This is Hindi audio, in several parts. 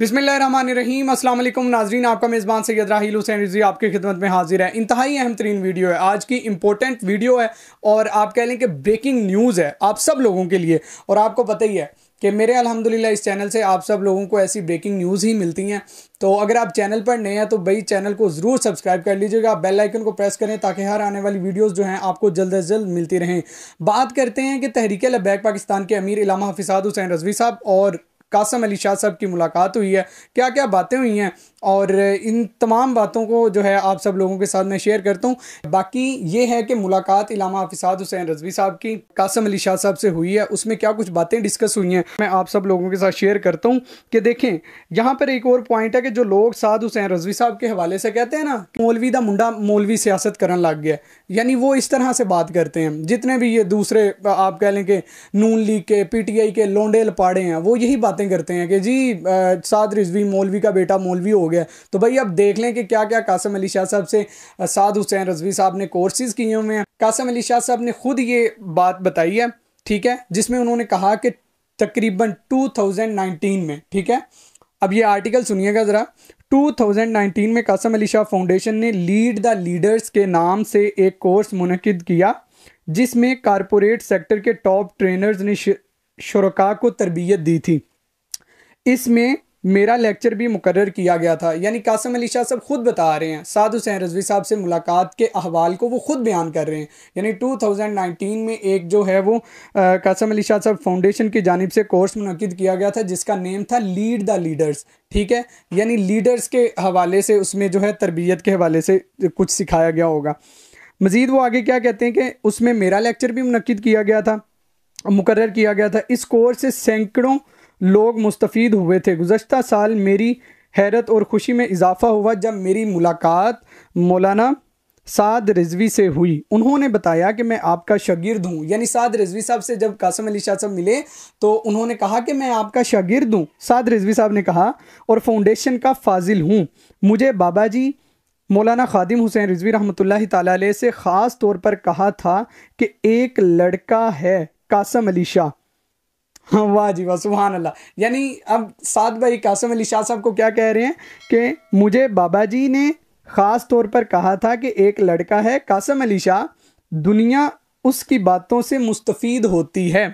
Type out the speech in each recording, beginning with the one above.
बिसमीम अस्सलाम वालेकुम नाजरीन आपका मेज़बान सैयद राहील हुसैन रिजी आपकी खिदमत में हाजिर है इंतहाई अहम तरीन वीडियो है आज की इंपॉर्टेंट वीडियो है और आप कह लें कि ब्रेकिंग न्यूज़ है आप सब लोगों के लिए और आपको पता ही है कि मेरे अल्हम्दुलिल्लाह इस चैनल से आप सब लोगों को ऐसी ब्रेकिंग न्यूज़ ही मिलती हैं तो अगर आप चैनल पर नए हैं तो भाई चैनल को ज़रूर सब्सक्राइब कर लीजिएगा आप बेल आइकन को प्रेस करें ताकि हर आने वाली वीडियोस जो हैं आपको जल्द अज जल्द मिलती रहें बात करते हैं कि तहरीक लबैक पाकिस्तान के अमीर इलामा हफिसाद हुसैन रजवी साहब और कासम अली शाह साहब की मुलाकात हुई है क्या क्या बातें हुई हैं और इन तमाम बातों को जो है आप सब लोगों के साथ मैं शेयर करता हूँ बाकी ये है कि मुलाकात इलामा हाफिसाद हुसैन रजवी साहब की कासम अली शाह साहब से हुई है उसमें क्या कुछ बातें डिस्कस हुई हैं मैं आप सब लोगों के साथ शेयर करता हूँ कि देखें यहाँ पर एक और पॉइंट है कि जो लोग साद हुसैन रजवी साहब के हवाले से कहते हैं ना मौलवी दा मुंडा मौलवी सियासत करने लग गया यानी वो इस तरह से बात करते हैं जितने भी ये दूसरे आप कह लें कि नून लीग के पी टी आई के लोंडे लपाड़े हैं वो यही बात बातें करते हैं कि जी साद रिजवी मौलवी का बेटा मौलवी हो गया तो भाई अब देख लें कि क्या क्या कासम अली शाह साहब से साद हुसैन रजवी साहब ने कोर्सेज़ किए हुए हैं कासम अली शाह साहब ने खुद ये बात बताई है ठीक है जिसमें उन्होंने कहा कि तकरीबन 2019 में ठीक है अब ये आर्टिकल सुनिएगा ज़रा 2019 में कासम अली शाह फाउंडेशन ने लीड द लीडर्स के नाम से एक कोर्स मुनद किया जिसमें कारपोरेट सेक्टर के टॉप ट्रेनर्स ने शुरा को तरबियत दी थी इसमें मेरा लेक्चर भी मुकर किया गया था यानी कासम अली शाह साहब खुद बता रहे हैं साधु हुसैन रजवी साहब से मुलाकात के अहवाल को वो खुद बयान कर रहे हैं यानी 2019 में एक जो है वो कासम अली शाह साहब फाउंडेशन की जानब से कोर्स मनद किया गया था जिसका नेम था लीड द लीडर्स ठीक है यानी लीडर्स के हवाले से उसमें जो है तरबियत के हवाले से कुछ सिखाया गया होगा मज़ीद वो आगे क्या कहते हैं कि उसमें मेरा लेक्चर भी मनद किया गया था मुकर किया गया था इस कोर्स से सैकड़ों लोग मुस्तफ़ हुए थे गुज्त साल मेरी हैरत और ख़ुशी में इजाफ़ा हुआ जब मेरी मुलाकात मौलाना साद रिजवी से हुई उन्होंने बताया कि मैं आपका शगिरद हूँ यानी साद रिजवी साहब से जब कासम अली शाह साहब मिले तो उन्होंने कहा कि मैं आपका शगिरद हूँ साद रिजवी साहब ने कहा और फाउंडेशन का फाजिल हूँ मुझे बाबा जी मौलाना खादिम हुसैन रिजवी रहमत ताली से ख़ास तौर पर कहा था कि एक लड़का है कासम अली शाह वाह जी वाह सुबह अल्लाह यानी अब सात भाई कासम अली शाह साहब को क्या कह रहे हैं कि मुझे बाबा जी ने ख़ास तौर पर कहा था कि एक लड़का है कासम अली शाह दुनिया उसकी बातों से मुस्तफ़ीद होती है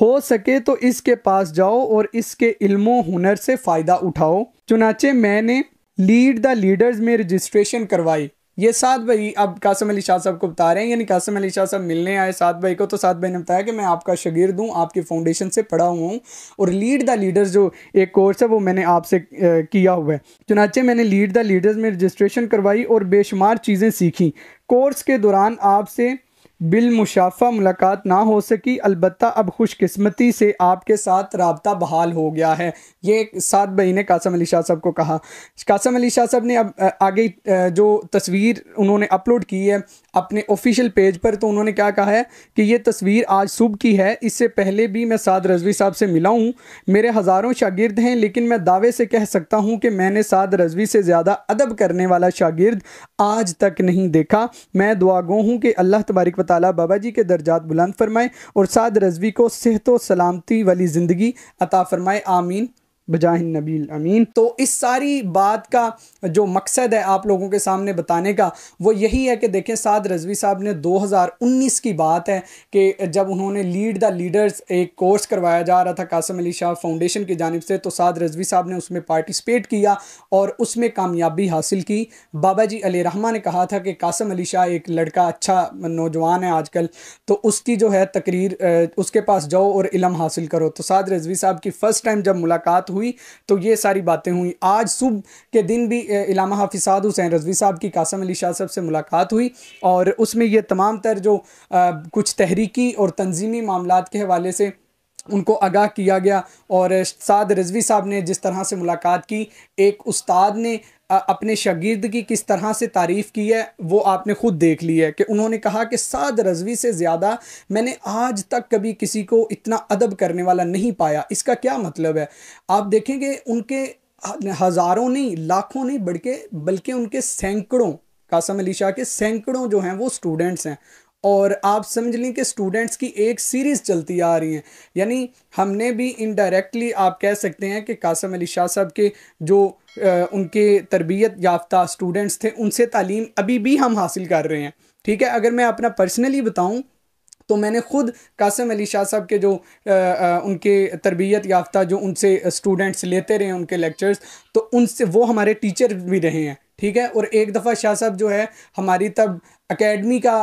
हो सके तो इसके पास जाओ और इसके इल्मो हुनर से फ़ायदा उठाओ चुनाचे मैंने लीड द लीडर्स में रजिस्ट्रेशन करवाई ये सात भाई अब कासम अली शाह साहब को बता रहे हैं यानी कासम अली शाह साहब मिलने आए सात भाई को तो सात भाई ने बताया कि मैं आपका शगीर दूँ आपकी फाउंडेशन से पढ़ा हुआ हूँ और लीड द लीडर्स जो एक कोर्स है वो मैंने आपसे किया हुआ है चुनाचे मैंने लीड द लीडर्स में रजिस्ट्रेशन करवाई और बेशुमार चीज़ें सीखी कोर्स के दौरान आपसे बिलमुशाफा मुलाकात ना हो सकी अलबत् अब खुशकस्मती से आपके साथ रबता बहाल हो गया है ये सात बही ने कासम अली शाह साहब को कहा कासम अली शाह साहब ने अब आगे जो तस्वीर उन्होंने अपलोड की है अपने ऑफिशियल पेज पर तो उन्होंने क्या कहा है कि ये तस्वीर आज सुबह की है इससे पहले भी मैं साद रजवी साहब से मिला हूँ मेरे हज़ारों शागिर्द हैं लेकिन मैं दावे से कह सकता हूँ कि मैंने साद रजवी से ज़्यादा अदब करने वाला शागिर्द आज तक नहीं देखा मैं दुआगो हूँ कि अल्लाह तबारक ताली बाबा जी के दर्जात बुलंद फरमाएँ और साद रजवी को सेहत व सलामती वाली ज़िंदगी अता फरमाए आमीन बजाह नबील अमीन तो इस सारी बात का जो मकसद है आप लोगों के सामने बताने का वो यही है कि देखें साद रजवी साहब ने 2019 की बात है कि जब उन्होंने लीड द लीडर्स एक कोर्स करवाया जा रहा था कासम अली शाह फाउंडेशन की जानब से तो साद रजवी साहब ने उसमें पार्टिसिपेट किया और उसमें कामयाबी हासिल की बाबा जी अली रहमा ने कहा था कि कासम अली शाह एक लड़का अच्छा नौजवान है आजकल तो उसकी जो है तकरीर उसके पास जाओ और इलम हासिल करो तो साद रजवी साहब की फ़र्स्ट टाइम जब मुलाकात हुई हुई तो ये सारी बातें हुई आज सुबह के दिन भी इलामा हाफिसाद हुसैन रजवी साहब की कासम अली शाह साहब से मुलाकात हुई और उसमें ये तमाम तर जो आ, कुछ तहरीकी और तंजीमी मामला के हवाले से उनको आगाह किया गया और साद रजवी साहब ने जिस तरह से मुलाकात की एक उस्ताद ने अपने शगीर्द की किस तरह से तारीफ़ की है वो आपने ख़ुद देख ली है कि उन्होंने कहा कि साद रजवी से ज़्यादा मैंने आज तक कभी किसी को इतना अदब करने वाला नहीं पाया इसका क्या मतलब है आप देखेंगे उनके हज़ारों नहीं लाखों नहीं बढ़ के बल्कि उनके सैकड़ों कासम अली शाह के सैकड़ों जो हैं वो स्टूडेंट्स हैं और आप समझ लें कि स्टूडेंट्स की एक सीरीज़ चलती आ रही है यानी हमने भी इनडायरेक्टली आप कह सकते हैं कि कासम अली शाह साहब के जो आ, उनके तरबियत याफ्ता स्टूडेंट्स थे उनसे तालीम अभी भी हम हासिल कर रहे हैं ठीक है अगर मैं अपना पर्सनली बताऊँ तो मैंने ख़ुद कासम अली शाह साहब के जो आ, आ, उनके तरबियत याफ्ता जो उनसे स्टूडेंट्स लेते रहे उनके लेक्चर्स तो उनसे वो हमारे टीचर भी रहे हैं ठीक है और एक दफ़ा शाह साहब जो है हमारी तब अकेडमी का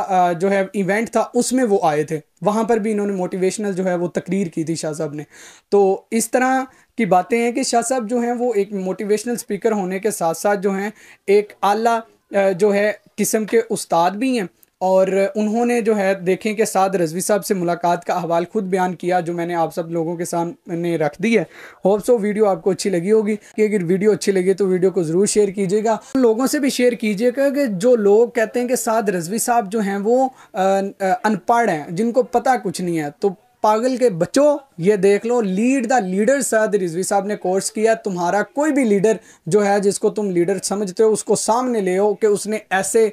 जो है इवेंट था उसमें वो आए थे वहाँ पर भी इन्होंने मोटिवेशनल जो है वो तकरीर की थी शाह साहब ने तो इस तरह की बातें हैं कि शाह साहब जो हैं वो एक मोटिवेशनल स्पीकर होने के साथ साथ जो हैं एक आला जो है किस्म के उस्ताद भी हैं और उन्होंने जो है देखें कि साद रजवी साहब से मुलाकात का अहवाल खुद बयान किया जो मैंने आप सब लोगों के सामने रख दी है होप सो वीडियो आपको अच्छी लगी होगी कि अगर वीडियो अच्छी लगी तो वीडियो को ज़रूर शेयर कीजिएगा लोगों से भी शेयर कीजिएगा कि जो लोग कहते हैं कि साद रजवी साहब जो हैं वो अनपढ़ हैं जिनको पता कुछ नहीं है तो पागल के बच्चों ये देख लो लीड द लीडर सद रिजवी साहब ने कोर्स किया तुम्हारा कोई भी लीडर जो है जिसको तुम लीडर समझते हो उसको सामने ले हो कि उसने ऐसे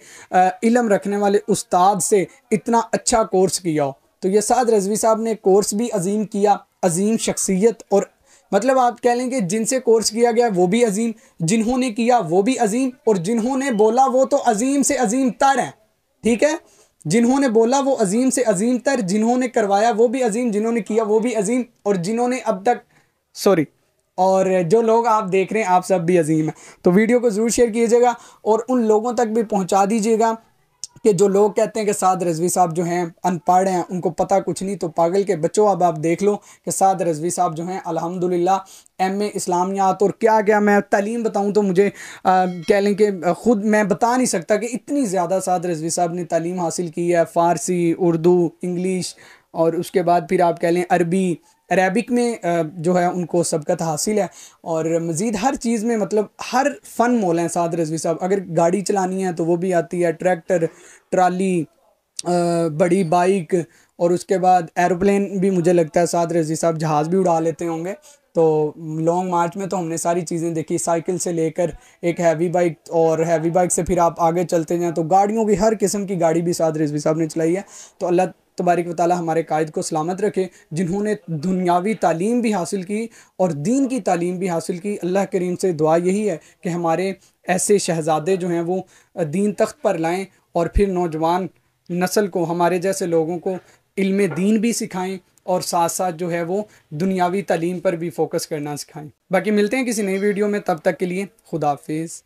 इलम रखने वाले उस्ताद से इतना अच्छा कोर्स किया हो तो ये साद रजवी साहब ने कोर्स भी अजीम किया अजीम शख्सियत और मतलब आप कह लेंगे जिनसे कोर्स किया गया वो भी अजीम जिन्होंने किया वो भी अजीम और जिन्होंने बोला वो तो अजीम से अजीम तर हैं ठीक है जिन्होंने बोला वो अजीम से अजीम तर जिन्होंने करवाया वो भी अजीम जिन्होंने किया वो भी अजीम और जिन्होंने अब तक सॉरी और जो लोग आप देख रहे हैं आप सब भी अजीम हैं तो वीडियो को ज़रूर शेयर कीजिएगा और उन लोगों तक भी पहुंचा दीजिएगा कि जो लोग कहते हैं कि साद रजवी साहब जो हैं अनपढ़ हैं उनको पता कुछ नहीं तो पागल के बच्चों अब आप देख लो कि साद रजवी साहब जो हैं अल्हम्दुलिल्लाह एम ए इस्लामियात और क्या क्या मैं तलीम बताऊँ तो मुझे कह लें कि ख़ुद मैं बता नहीं सकता कि इतनी ज़्यादा साद रजवी साहब ने तालीम हासिल की है फ़ारसी उर्दू इंग्लिश और उसके बाद फिर आप कह लें अरबी अरेबिक में जो है उनको सबकत हासिल है और मज़ीद हर चीज़ में मतलब हर फ़न मोल हैं साद रजवी साहब अगर गाड़ी चलानी है तो वो भी आती है ट्रैक्टर ट्राली बड़ी बाइक और उसके बाद एरोप्लेन भी मुझे लगता है साद रजी साहब जहाज़ भी उड़ा लेते होंगे तो लॉन्ग मार्च में तो हमने सारी चीज़ें देखी साइकिल से लेकर एक हैवी बाइक और हैवी बाइक से फिर आप आगे चलते जाएँ तो गाड़ियों की हर किस्म की गाड़ी भी साद रजवी साहब ने चलाई है तो अल्लाह तबारक तो वाल हमारे कायद को सलामत रखे जिन्होंने दुनियावी तालीम भी हासिल की और दीन की तालीम भी हासिल की अल्लाह करीम से दुआ यही है कि हमारे ऐसे शहजादे जो हैं वो दीन तख्त पर लाएँ और फिर नौजवान नस्ल को हमारे जैसे लोगों को इल्म दीन भी सिखाएँ और साथ साथ जो है वो दुनियावी तालीम पर भी फोकस करना सिखाएं बाकी मिलते हैं किसी नई वीडियो में तब तक के लिए खुदाफिज़